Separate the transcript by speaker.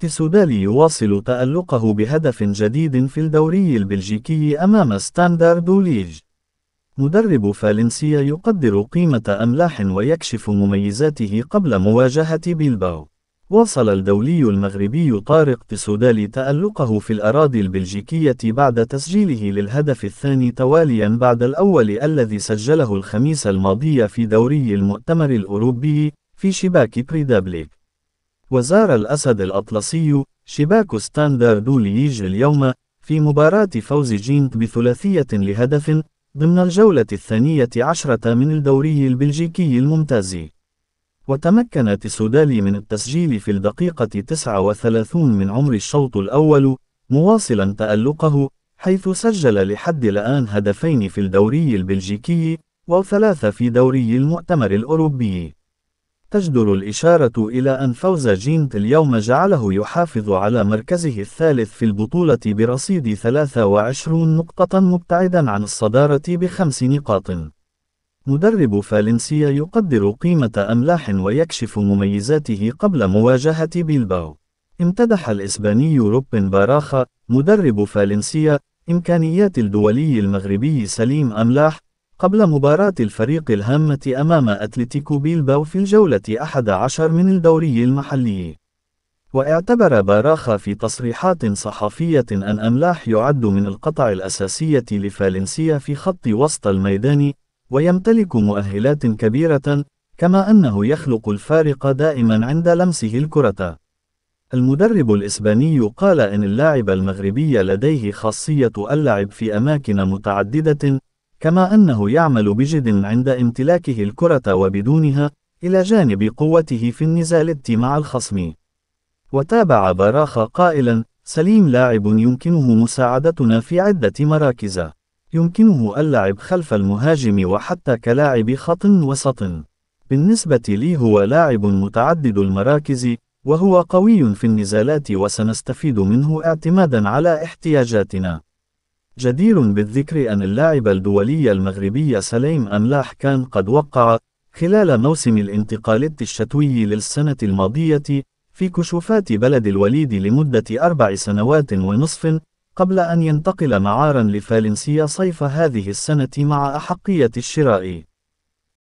Speaker 1: تسودالي يواصل تألقه بهدف جديد في الدوري البلجيكي أمام ستاندارد ليج. مدرب فالنسيا يقدر قيمة أملاح ويكشف مميزاته قبل مواجهة بيلباو. واصل الدولي المغربي طارق تسودالي تألقه في الأراضي البلجيكية بعد تسجيله للهدف الثاني تواليا بعد الأول الذي سجله الخميس الماضي في دوري المؤتمر الأوروبي في شباك بريدابليك. وزار الأسد الأطلسي شباك ستاندر ليج اليوم في مباراة فوز جينت بثلاثية لهدف ضمن الجولة الثانية عشرة من الدوري البلجيكي الممتاز وتمكن تسودالي من التسجيل في الدقيقة 39 من عمر الشوط الأول مواصلا تألقه حيث سجل لحد الآن هدفين في الدوري البلجيكي وثلاثة في دوري المؤتمر الأوروبي تجدر الإشارة إلى أن فوز جينت اليوم جعله يحافظ على مركزه الثالث في البطولة برصيد 23 نقطة مبتعدا عن الصدارة بخمس نقاط. مدرب فالنسيا يقدر قيمة أملاح ويكشف مميزاته قبل مواجهة بيلباو. امتدح الإسباني روبن باراخا مدرب فالنسيا إمكانيات الدولي المغربي سليم أملاح قبل مباراة الفريق الهامة أمام أتلتيكو بيلباو في الجولة 11 من الدوري المحلي. واعتبر باراخا في تصريحات صحفية أن أملاح يعد من القطع الأساسية لفالنسيا في خط وسط الميدان، ويمتلك مؤهلات كبيرة، كما أنه يخلق الفارق دائما عند لمسه الكرة. المدرب الإسباني قال إن اللاعب المغربي لديه خاصية اللعب في أماكن متعددة، كما أنه يعمل بجد عند امتلاكه الكرة وبدونها إلى جانب قوته في النزال مع الخصم وتابع باراخا قائلا سليم لاعب يمكنه مساعدتنا في عدة مراكز يمكنه اللعب خلف المهاجم وحتى كلاعب خط وسط بالنسبة لي هو لاعب متعدد المراكز وهو قوي في النزالات وسنستفيد منه اعتمادا على احتياجاتنا جدير بالذكر أن اللاعب الدولي المغربي سليم أملاح كان قد وقع خلال موسم الانتقالات الشتوي للسنة الماضية في كشوفات بلد الوليد لمدة أربع سنوات ونصف قبل أن ينتقل معارا لفالنسيا صيف هذه السنة مع أحقية الشراء